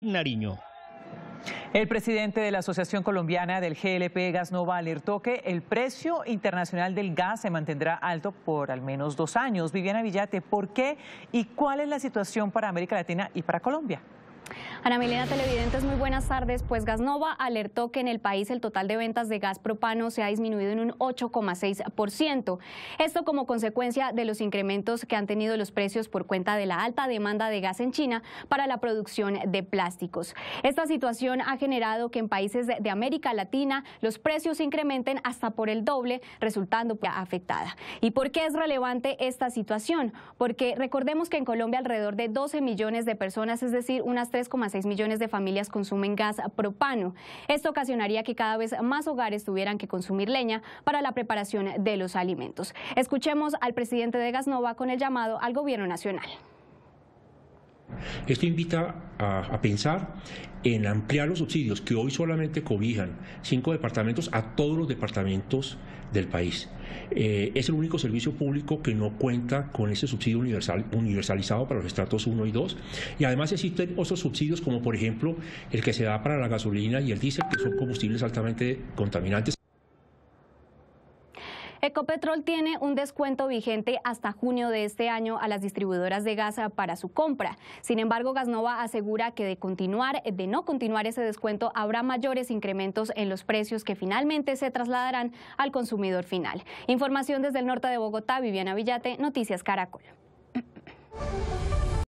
Nariño. El presidente de la Asociación Colombiana del GLP Gas alertó que el precio internacional del gas se mantendrá alto por al menos dos años. Viviana Villate, ¿por qué y cuál es la situación para América Latina y para Colombia? Ana Milena, Televidentes, muy buenas tardes. Pues Gasnova alertó que en el país el total de ventas de gas propano se ha disminuido en un 8,6%. Esto como consecuencia de los incrementos que han tenido los precios por cuenta de la alta demanda de gas en China para la producción de plásticos. Esta situación ha generado que en países de América Latina los precios incrementen hasta por el doble, resultando pues afectada. ¿Y por qué es relevante esta situación? Porque recordemos que en Colombia alrededor de 12 millones de personas, es decir, unas 3,6 millones de familias consumen gas propano. Esto ocasionaría que cada vez más hogares tuvieran que consumir leña para la preparación de los alimentos. Escuchemos al presidente de Gasnova con el llamado al gobierno nacional. Esto invita a, pensar en ampliar los subsidios que hoy solamente cobijan cinco departamentos a todos los departamentos del país. Eh, es el único servicio público que no cuenta con ese subsidio universal, universalizado para los estratos 1 y 2. Y además existen otros subsidios como por ejemplo el que se da para la gasolina y el diésel, que son combustibles altamente contaminantes. Ecopetrol tiene un descuento vigente hasta junio de este año a las distribuidoras de gasa para su compra. Sin embargo, Gasnova asegura que de continuar, de no continuar ese descuento, habrá mayores incrementos en los precios que finalmente se trasladarán al consumidor final. Información desde el norte de Bogotá, Viviana Villate, Noticias Caracol.